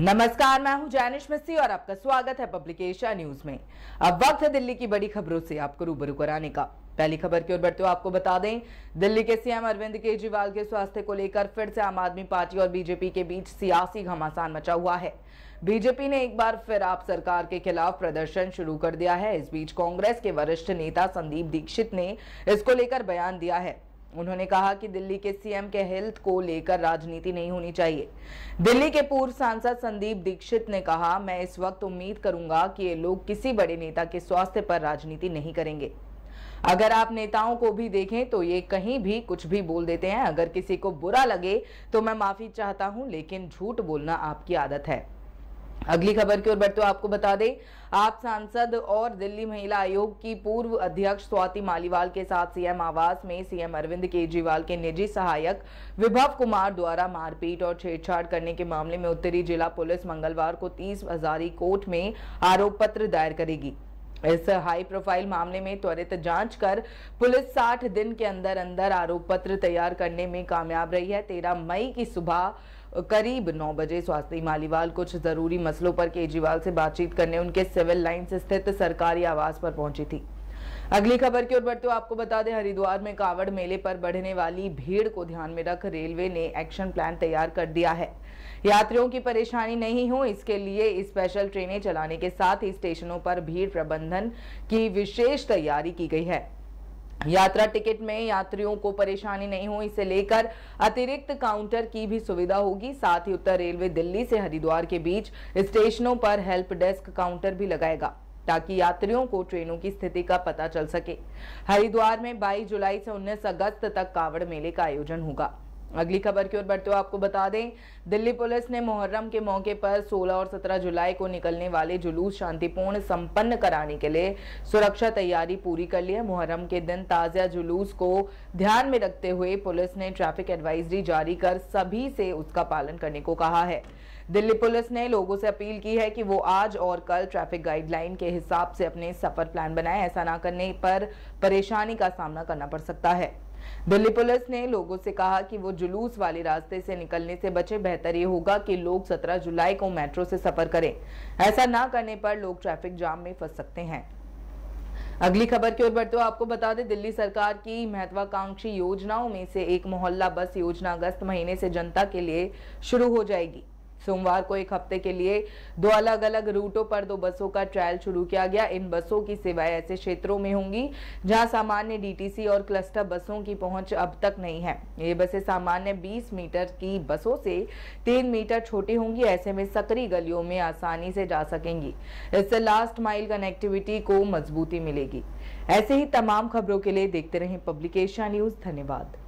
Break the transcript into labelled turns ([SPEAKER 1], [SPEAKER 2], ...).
[SPEAKER 1] नमस्कार मैं हूं जैनिश मिस्सी और आपका स्वागत है पब्लिकेशन न्यूज में अब वक्त है दिल्ली की बड़ी खबरों से आपको रूबरू कराने का पहली खबर की ओर बढ़ते हुए आपको बता दें दिल्ली के सीएम अरविंद केजरीवाल के स्वास्थ्य को लेकर फिर से आम आदमी पार्टी और बीजेपी के बीच सियासी घमासान मचा हुआ है बीजेपी ने एक बार फिर आप सरकार के खिलाफ प्रदर्शन शुरू कर दिया है इस बीच कांग्रेस के वरिष्ठ नेता संदीप दीक्षित ने इसको लेकर बयान दिया है उन्होंने कहा कि दिल्ली के सीएम के हेल्थ को लेकर राजनीति नहीं होनी चाहिए दिल्ली के पूर्व सांसद संदीप दीक्षित ने कहा मैं इस वक्त उम्मीद करूंगा कि ये लोग किसी बड़े नेता के स्वास्थ्य पर राजनीति नहीं करेंगे अगर आप नेताओं को भी देखें तो ये कहीं भी कुछ भी बोल देते हैं अगर किसी को बुरा लगे तो मैं माफी चाहता हूं लेकिन झूठ बोलना आपकी आदत है अगली खबर की ओर बढ़ते हुए आपको बता दें आप सांसद और दिल्ली महिला आयोग की पूर्व अध्यक्ष स्वाति मालीवाल के साथ सीएम आवास में सीएम अरविंद केजरीवाल के निजी सहायक विभव कुमार द्वारा मारपीट और छेड़छाड़ करने के मामले में उत्तरी जिला पुलिस मंगलवार को तीस हजारी कोर्ट में आरोप पत्र दायर करेगी इस हाई प्रोफाइल मामले में त्वरित जांच कर पुलिस 60 दिन के अंदर अंदर आरोप पत्र तैयार करने में कामयाब रही है 13 मई की सुबह करीब नौ बजे स्वास्थ्य मालीवाल कुछ ज़रूरी मसलों पर केजरीवाल से बातचीत करने उनके सिविल लाइन स्थित सरकारी आवास पर पहुंची थी अगली खबर की ओर बढ़ते हो आपको बता दें हरिद्वार में कावड़ मेले पर बढ़ने वाली भीड़ को ध्यान में रख रेलवे ने एक्शन प्लान तैयार कर दिया है यात्रियों की परेशानी नहीं हो इसके लिए स्पेशल ट्रेनें चलाने के साथ ही स्टेशनों पर भीड़ प्रबंधन की विशेष तैयारी की गई है यात्रा टिकट में यात्रियों को परेशानी नहीं हो इसे लेकर अतिरिक्त काउंटर की भी सुविधा होगी साथ ही उत्तर रेलवे दिल्ली से हरिद्वार के बीच स्टेशनों पर हेल्प डेस्क काउंटर भी लगाएगा ताकि यात्रियों को ट्रेनों की स्थिति का पता चल सके हरिद्वार में 22 जुलाई से 19 अगस्त तक कावड़ मेले का आयोजन होगा अगली खबर की ओर बढ़ते हुए आपको बता दें दिल्ली पुलिस ने मुहर्रम के मौके पर 16 और 17 जुलाई को निकलने वाले जुलूस शांतिपूर्ण संपन्न कराने के लिए सुरक्षा तैयारी पूरी कर ली है मुहर्रम के दिन ताजा जुलूस को ध्यान में रखते हुए पुलिस ने ट्रैफिक एडवाइजरी जारी कर सभी से उसका पालन करने को कहा है दिल्ली पुलिस ने लोगों से अपील की है कि वो आज और कल ट्रैफिक गाइडलाइन के हिसाब से अपने सफर प्लान बनाए ऐसा ना करने पर परेशानी का सामना करना पड़ सकता है दिल्ली पुलिस ने लोगों से कहा कि वो जुलूस वाले रास्ते से निकलने से बचे बेहतर ये होगा कि लोग 17 जुलाई को मेट्रो से सफर करें ऐसा ना करने पर लोग ट्रैफिक जाम में फंस सकते हैं अगली खबर की ओर बढ़ते हो आपको बता दें दिल्ली सरकार की महत्वाकांक्षी योजनाओं में से एक मोहल्ला बस योजना अगस्त महीने से जनता के लिए शुरू हो जाएगी सोमवार को एक हफ्ते के लिए दो अलग अलग रूटों पर दो बसों का ट्रायल शुरू किया गया इन बसों की सेवाएं ऐसे क्षेत्रों में होंगी जहां सामान्य डीटीसी और क्लस्टर बसों की पहुंच अब तक नहीं है ये बसें सामान्य 20 मीटर की बसों से 3 मीटर छोटी होंगी ऐसे में सकरी गलियों में आसानी से जा सकेंगी इससे लास्ट माइल कनेक्टिविटी को मजबूती मिलेगी ऐसे ही तमाम खबरों के लिए देखते रहे पब्लिकेशन न्यूज धन्यवाद